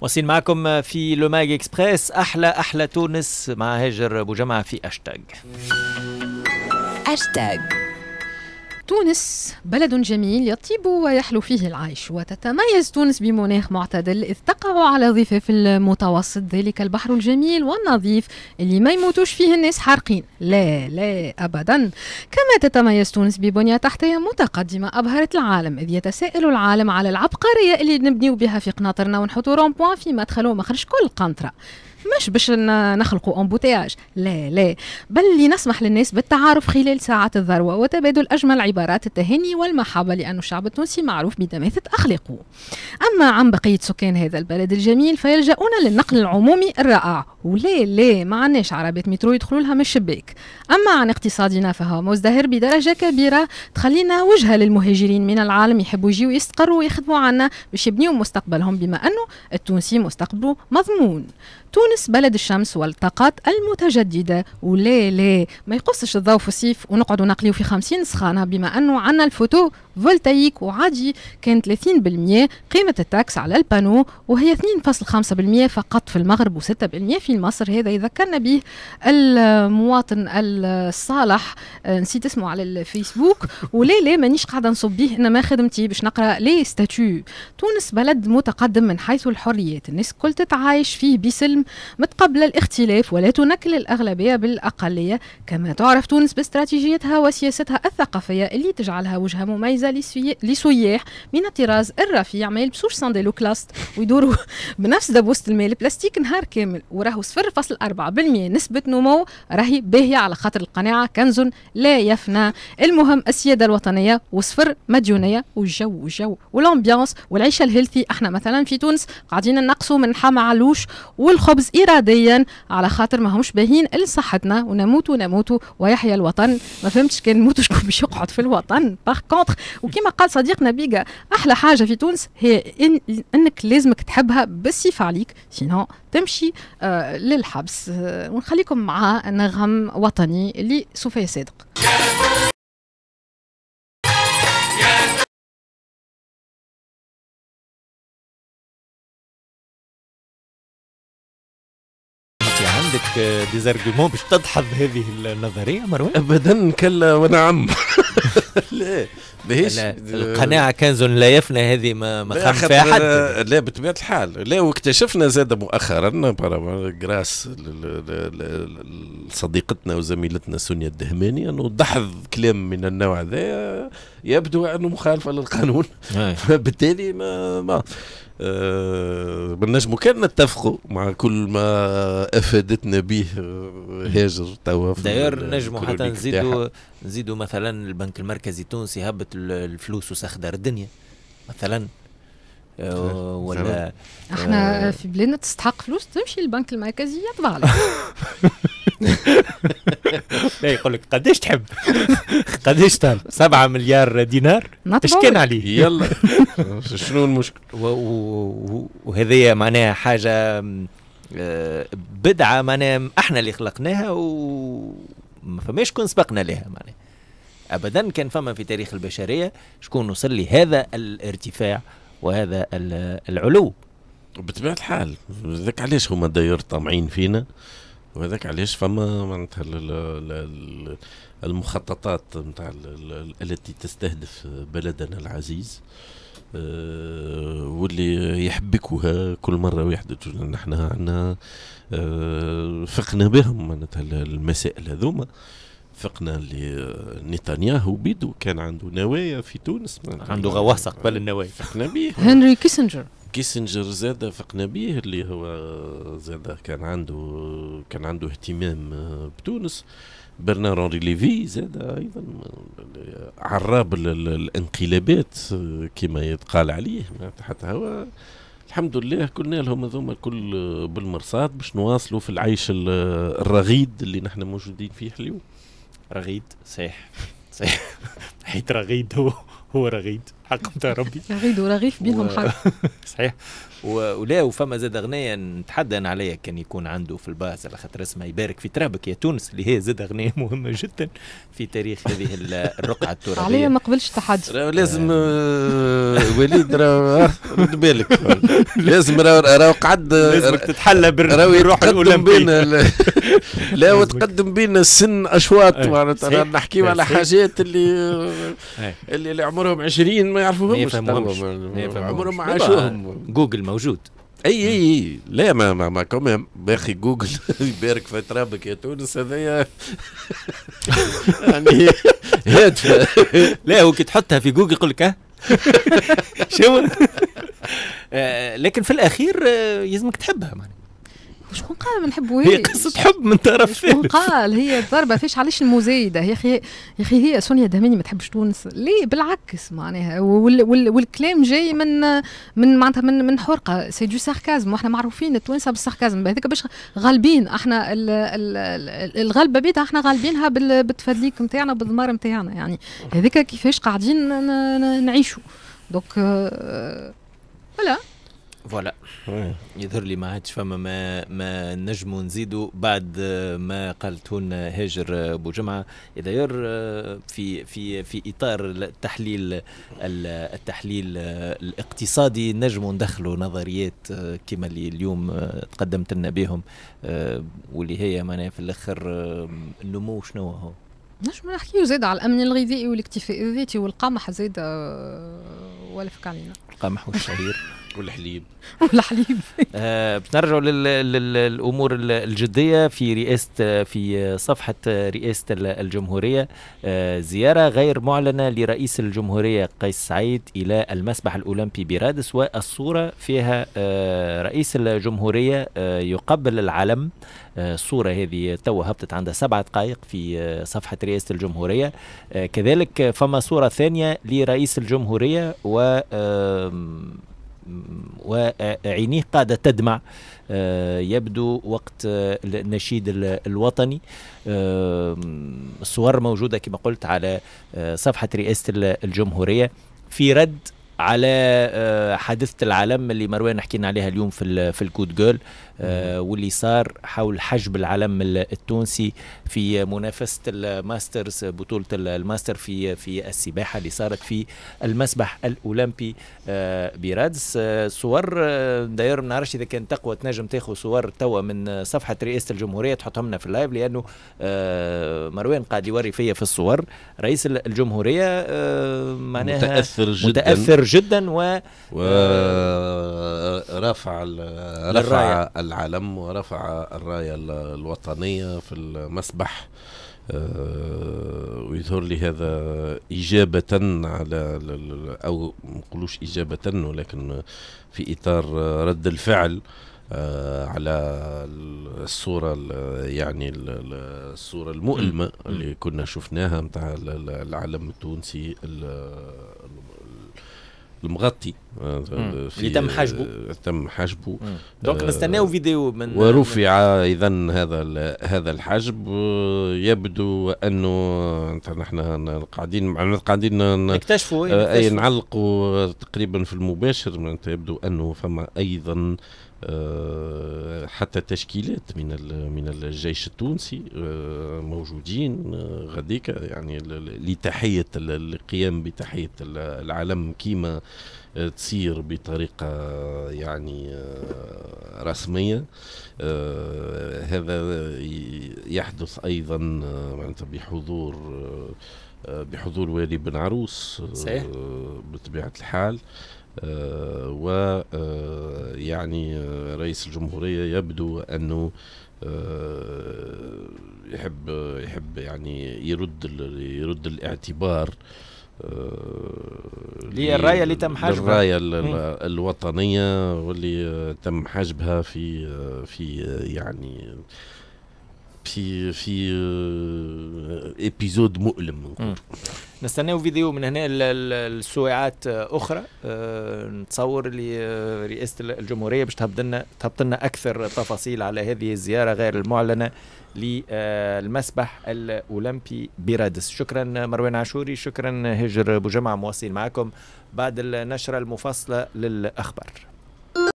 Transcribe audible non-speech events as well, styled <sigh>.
واصلين معكم في لوماج اكسبريس احلى احلى تونس مع هاجر ابو جمعه في اشتاج اشتاج تونس بلد جميل يطيب ويحلو فيه العيش وتتميز تونس بمناخ معتدل إذ تقع على ضفاف المتوسط ذلك البحر الجميل والنظيف اللي ما يموتوش فيه الناس حارقين لا لا أبدا كما تتميز تونس ببنية تحتية متقدمة أبهرت العالم إذ يتساءل العالم على العبقرية اللي نبنيو بها في قناطرنا ونحطو رومبوان في مدخل ومخرج كل قنطرة مش باش نخلقوا امبوتياج لا لا بل لنسمح للناس بالتعارف خلال ساعات الذروه وتبادل اجمل عبارات التهاني والمحبه لان الشعب التونسي معروف بدماثه اخلاقه اما عن بقيه سكان هذا البلد الجميل فيلجؤون للنقل العمومي الرائع وليه ليه ما عناش عربات مترو يدخلوا لها من الشباك اما عن اقتصادنا فهو مزدهر بدرجه كبيره تخلينا وجهه للمهاجرين من العالم يحبوا يجيو يستقروا ويخدموا عنا باش يبنيوا مستقبلهم بما انه التونسي مستقبله مضمون تونس بلد الشمس والطاقات المتجددة ولا لا ما يقصش الضوء في الصيف ونقعدوا نقليو في 50 سخانة بما أنه عنا الفوتو فولتايك وعادي كان 30% قيمة التاكس على البانو وهي 2.5% فقط في المغرب و6% في مصر هذا يذكرنا به المواطن الصالح آه، نسيت اسمه على الفيسبوك <laughs> ولا لا مانيش قاعده نصب به انما خدمتي باش نقرا لي ستاتيو تونس بلد متقدم من حيث الحريات الناس الكل تتعايش فيه بسلم متقبل الاختلاف ولا تنكل الاغلبيه بالاقليه كما تعرف تونس باستراتيجيتها وسياستها الثقافيه اللي تجعلها وجهه مميزه لسياح من الطراز الرفيع ما يلبسوش ساندالو كلاست ويدوروا <laughs> بنفس دبوسه الماء البلاستيك نهار كامل وراه راهو 0.4% نسبة نمو راهي باهية على خاطر القناعة كنز لا يفنى المهم السيادة الوطنية وصفر مديونية والجو والجو والامبيانس والعيشة الهيلثي احنا مثلا في تونس قاعدين نقصوا من حما علوش والخبز إراديا على خاطر ما همش باهين لصحتنا ونموت ونموت ويحيى الوطن ما فهمتش كان نموت شكون باش يقعد في الوطن باغ كونتخ وكما قال صديقنا بيجا احلى حاجه في تونس هي إن انك لازمك تحبها بالصفة عليك سينو تمشي آه للحبس ونخليكم مع نغم وطني لصوفيا صادق ديزارغيومون باش تدحض هذه النظريه مروان؟ ابدا كلا ونعم <laughs> لا ماهيش القناعه كنز لا يفنى هذه ما ما فيها حد لا بطبيعه الحال لا واكتشفنا زاد مؤخرا جراس صديقتنا وزميلتنا سونيا الدهماني انه دحض كلام من النوع ذا يبدو انه مخالفه للقانون نعم. فبالتالي ما, ما آه، بنجمو كان نتفقوا مع كل ما افادتنا به آه، هاجر توا داير نجمو حتى نزيدوا نزيدوا مثلا البنك المركزي التونسي هبط الفلوس وسخدر الدنيا مثلا آه، ولا احنا في بلادنا تستحق فلوس تمشي البنك المركزي يطبع لك <laughs> لا يقول لك قداش تحب قداش تحب 7 مليار دينار كان عليه يلا <laughs> <laughs> شنو المشكل وهذه معناها حاجه آه، بدعه معناها احنا اللي خلقناها وما فماش كون سبقنا لها معناها ابدا كان فما في تاريخ البشريه شكون وصل لهذا الارتفاع وهذا العلو بطبيعه الحال ذاك علاش هما داير طامعين فينا وهذاك علاش فما معناتها المخططات نتاع التي تستهدف بلدنا العزيز أه واللي يحبكوها كل مره ويحدث نحن عندنا أه فقنا بهم معناتها المسائل هذوما فقنا لنتنياهو آه، بيدو كان عنده نوايا في تونس عنده غواصه قبل النوايا فقنا به هنري كيسنجر كيسنجر زاد فقنا به اللي هو زاد كان عنده كان عنده اهتمام آه، بتونس برنار اونري ليفي زاد ايضا عراب الانقلابات آه، كما يتقال عليه حتى هو الحمد لله قلنا لهم هذوما الكل آه، بالمرصاد باش نواصلوا في العيش الرغيد اللي نحن موجودين فيه اليوم رغيد صحيح <laughs> حيت رغيد هو رغيد حقبته ربي رغيد ورغيف بينهم حق <laughs> صحيح ولا وفما زاد اغنيه نتحدى انا عليا كان يكون عنده في الباس على خاطر اسمها يبارك في ترابك يا تونس اللي هي زاد اغنيه <laughs> مهمه جدا في تاريخ هذه الرقعه الترابيه عليا ما قبلش تحدي لازم آه، وليد آه، رد بالك لازم راهو قعد آه، لازم تتحلى بالروح الاولمبيه <laughs> لا وتقدم بينا السن اشواط معناتها نحكيو على حاجات اللي اللي عمرهم 20 ما يعرفوهمش عمرهم ما عاشوهم جوجل موجود اي اي لا ما ما, ما كمان باخي جوجل <laughs> يبارك في ترابك يا تونس هذايا <laughs> يعني هادفه <laughs> لا هو كي تحطها في جوجل يقول لك شو آه، لكن في الاخير آه، يلزمك تحبها معناها شكون قال ما نحبوهاش هي قصه حب من طرف شكون قال هي ضربه فيش علاش المزايده يا اخي يا اخي هي سونيا دهماني ما تحبش تونس ليه بالعكس معناها وال وال والكلام جاي من من معناتها من من حرقه سي دو ساركازم واحنا معروفين التوانسه بالساركازم هذاك باش غالبين احنا ال ال الغلبه بيتها احنا غالبينها بالتفادليك نتاعنا بالدمار نتاعنا يعني هذاك كيفاش قاعدين نعيشوا دوك فوالا euh, فوالا يظهر لي ما عادش فما ما ما نجموا نزيدوا بعد ما قالته لنا هاجر ابو جمعه اذا يور euh, في في في اطار التحليل التحليل الاقتصادي نجموا ندخلوا نظريات آه، كما اللي اليوم آه، تقدمت لنا بهم آه، واللي هي معناها في الاخر النمو شنو هو؟ نجم نحكيو زاد على الامن الغذائي والاكتفاء الذاتي والقمح زاد ولفك علينا القمح والشهير والحليب <laughs> والحليب آه بنرجع للامور الجديه في رئاسه في صفحه رئاسه الجمهوريه آه زياره غير معلنه لرئيس الجمهوريه قيس سعيد الى المسبح الاولمبي برادس والصوره فيها آه رئيس الجمهوريه آه يقبل العلم آه، الصورة هذه تو هبطت عندها سبعة دقائق في آه، صفحة رئاسة الجمهورية آه، كذلك فما صورة ثانية لرئيس الجمهورية و وعينيه قاعدة تدمع آه، يبدو وقت آه، النشيد الوطني الصور آه، موجودة كما قلت على صفحة رئاسة الجمهورية في رد على آه، حادثه العلم اللي مروان حكينا عليها اليوم في في الكود جول آه، واللي صار حول حجب العلم التونسي في منافسه الماسترز بطوله الماستر في في السباحه اللي صارت في المسبح الاولمبي آه، برادس صور داير ما نعرفش اذا كان تقوى تنجم تاخذ صور توا من صفحه رئاسه الجمهوريه تحطهم لنا في اللايف لانه مروان قاعد يوري فيا في الصور رئيس الجمهوريه معناها متاثر جدا متاثر جدا و ورفع آه، رفع العلم ورفع الرايه الوطنيه في المسبح آه، ويظهر لي هذا إجابة على أو نقولوش إجابة ولكن في إطار رد الفعل آه، على الصورة يعني الصورة المؤلمة اللي كنا شفناها متاع العلم التونسي المغطي آه، اللي تم حجبه آه، تم حجبه دونك آه، نستناو فيديو من ورفع اذا هذا هذا الحجب يبدو انه نحن قاعدين قاعدين نكتشفوا ايه، اي نعلقوا تقريبا في المباشر يبدو انه فما ايضا حتى تشكيلات من من الجيش التونسي آه، موجودين آه، غديك يعني لتحيه القيام بتحيه العلم كيما آه، تصير بطريقة يعني رسمية هذا يحدث أيضا معناتها بحضور بحضور والي بن عروس صحيح. بطبيعة الحال آه، ويعني آه، آه، رئيس الجمهورية يبدو أنه يحب يحب يعني يرد يرد الاعتبار للرايه اللي تم حجبها للرايه الوطنيه واللي تم حجبها في في يعني في في ابيزود آه، مؤلم نستناو فيديو من هنا السويعات اخرى آه، نتصور اللي آه، رئاسه الجمهوريه باش تهبط لنا تهبط لنا اكثر تفاصيل على هذه الزياره غير المعلنه للمسبح الاولمبي برادس شكرا مروان عاشوري شكرا هجر بوجمع مواصلين معكم بعد النشره المفصله للاخبار